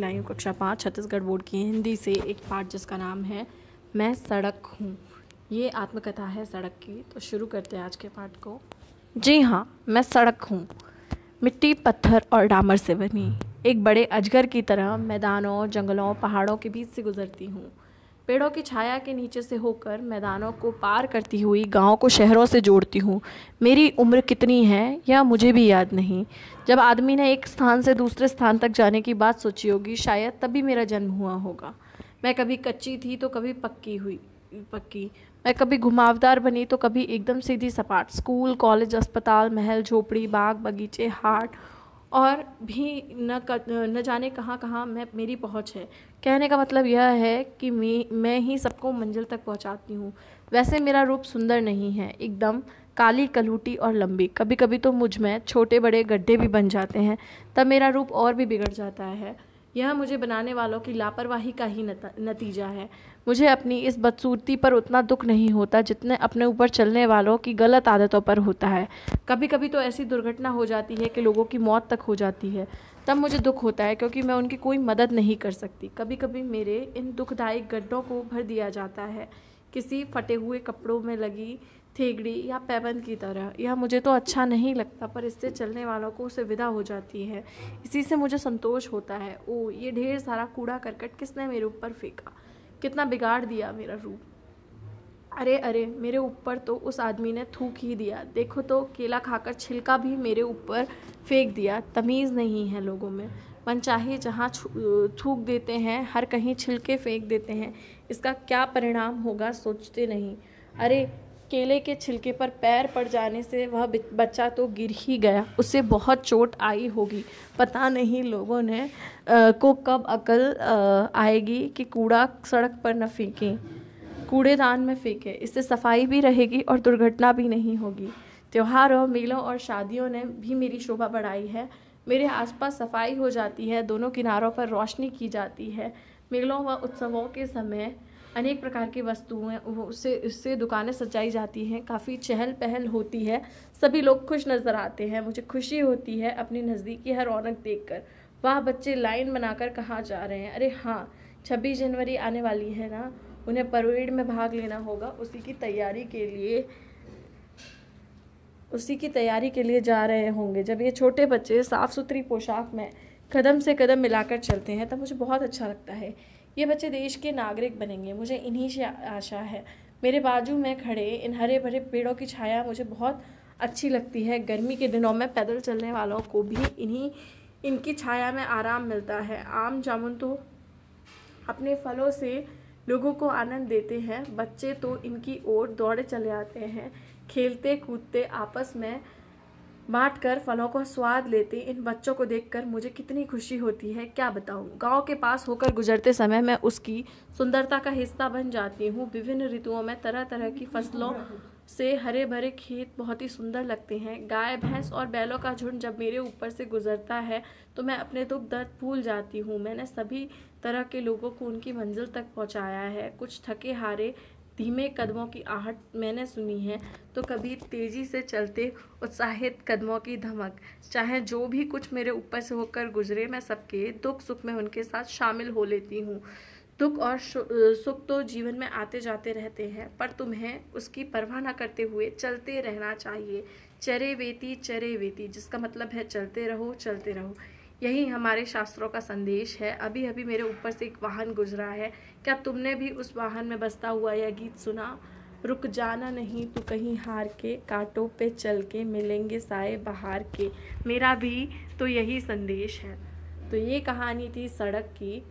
लाई हूँ कक्षा पाँच छत्तीसगढ़ बोर्ड की हिंदी से एक पाठ जिसका नाम है मैं सड़क हूँ ये आत्मकथा है सड़क की तो शुरू करते हैं आज के पाठ को जी हाँ मैं सड़क हूँ मिट्टी पत्थर और डामर से बनी एक बड़े अजगर की तरह मैदानों जंगलों पहाड़ों के बीच से गुजरती हूँ पेड़ों की छाया के नीचे से होकर मैदानों को पार करती हुई गाँव को शहरों से जोड़ती हूँ मेरी उम्र कितनी है यह मुझे भी याद नहीं जब आदमी ने एक स्थान से दूसरे स्थान तक जाने की बात सोची होगी शायद तभी मेरा जन्म हुआ होगा मैं कभी कच्ची थी तो कभी पक्की हुई पक्की मैं कभी घुमावदार बनी तो कभी एकदम सीधी सपाट स्कूल कॉलेज अस्पताल महल झोपड़ी बाग बगीचे हाट और भी न न जाने कहाँ कहाँ मैं मेरी पहुँच है कहने का मतलब यह है कि मैं मैं ही सबको मंजिल तक पहुँचाती हूँ वैसे मेरा रूप सुंदर नहीं है एकदम काली कलूटी और लंबी कभी कभी तो मुझ में छोटे बड़े गड्ढे भी बन जाते हैं तब मेरा रूप और भी बिगड़ जाता है यह मुझे बनाने वालों की लापरवाही का ही नतीजा है मुझे अपनी इस बदसूरती पर उतना दुख नहीं होता जितने अपने ऊपर चलने वालों की गलत आदतों पर होता है कभी कभी तो ऐसी दुर्घटना हो जाती है कि लोगों की मौत तक हो जाती है तब मुझे दुख होता है क्योंकि मैं उनकी कोई मदद नहीं कर सकती कभी कभी मेरे इन दुखदायक गड्ढों को भर दिया जाता है किसी फटे हुए कपड़ों में लगी थेगड़ी या पैबंद की तरह यह मुझे तो अच्छा नहीं लगता पर इससे चलने वालों को उसे विदा हो जाती है इसी से मुझे संतोष होता है ओ ये ढेर सारा कूड़ा करकट किसने मेरे ऊपर फेंका कितना बिगाड़ दिया मेरा रूप अरे अरे मेरे ऊपर तो उस आदमी ने थूक ही दिया देखो तो केला खाकर छिलका भी मेरे ऊपर फेंक दिया तमीज़ नहीं है लोगों में चाहे जहाँ थूक देते हैं हर कहीं छिलके फेंक देते हैं इसका क्या परिणाम होगा सोचते नहीं अरे केले के छिलके पर पैर पड़ जाने से वह बच्चा तो गिर ही गया उसे बहुत चोट आई होगी पता नहीं लोगों ने आ, को कब अकल आ, आएगी कि कूड़ा सड़क पर न फेंकें कूड़ेदान में फेंकें इससे सफाई भी रहेगी और दुर्घटना भी नहीं होगी त्योहारों मेलों और शादियों ने भी मेरी शोभा बढ़ाई है मेरे आसपास सफाई हो जाती है दोनों किनारों पर रोशनी की जाती है मेलों व उत्सवों के समय अनेक प्रकार की वस्तुएं उससे उससे दुकानें सजाई जाती हैं काफ़ी चहल पहल होती है सभी लोग खुश नज़र आते हैं मुझे खुशी होती है अपनी नज़दीकी हर रौनक देख कर वह बच्चे लाइन बनाकर कहाँ जा रहे हैं अरे हाँ छब्बीस जनवरी आने वाली है ना उन्हें परेड में भाग लेना होगा उसी की तैयारी के लिए उसी की तैयारी के लिए जा रहे होंगे जब ये छोटे बच्चे साफ़ सुथरी पोशाक में कदम से कदम मिलाकर चलते हैं तब मुझे बहुत अच्छा लगता है ये बच्चे देश के नागरिक बनेंगे मुझे इन्हीं से आशा है मेरे बाजू में खड़े इन हरे भरे पेड़ों की छाया मुझे बहुत अच्छी लगती है गर्मी के दिनों में पैदल चलने वालों को भी इन्हीं इनकी छाया में आराम मिलता है आम जामुन तो अपने फलों से लोगों को आनंद देते हैं बच्चे तो इनकी ओर दौड़े चले आते हैं खेलते कूदते आपस में बांट कर फलों को स्वाद लेते इन बच्चों को देखकर मुझे कितनी खुशी होती है क्या बताऊँ गांव के पास होकर गुजरते समय मैं उसकी सुंदरता का हिस्सा बन जाती हूँ विभिन्न ऋतुओं में तरह तरह की फसलों से हरे भरे खेत बहुत ही सुंदर लगते हैं गाय भैंस और बैलों का झुंड जब मेरे ऊपर से गुजरता है तो मैं अपने दुख दर्द भूल जाती हूँ मैंने सभी तरह के लोगों को उनकी मंजिल तक पहुँचाया है कुछ थके हारे धीमे कदमों की आहट मैंने सुनी है तो कभी तेज़ी से चलते उत्साहित कदमों की धमक चाहे जो भी कुछ मेरे ऊपर से होकर गुजरे मैं सबके दुख सुख में उनके साथ शामिल हो लेती हूँ दुख और सुख तो जीवन में आते जाते रहते हैं पर तुम्हें उसकी परवाह ना करते हुए चलते रहना चाहिए चरे वेती चरे वेती जिसका मतलब है चलते रहो चलते रहो यही हमारे शास्त्रों का संदेश है अभी अभी मेरे ऊपर से एक वाहन गुजरा है क्या तुमने भी उस वाहन में बसता हुआ यह गीत सुना रुक जाना नहीं तो कहीं हार के कांटों पे चल के मिलेंगे साए बहार के मेरा भी तो यही संदेश है तो ये कहानी थी सड़क की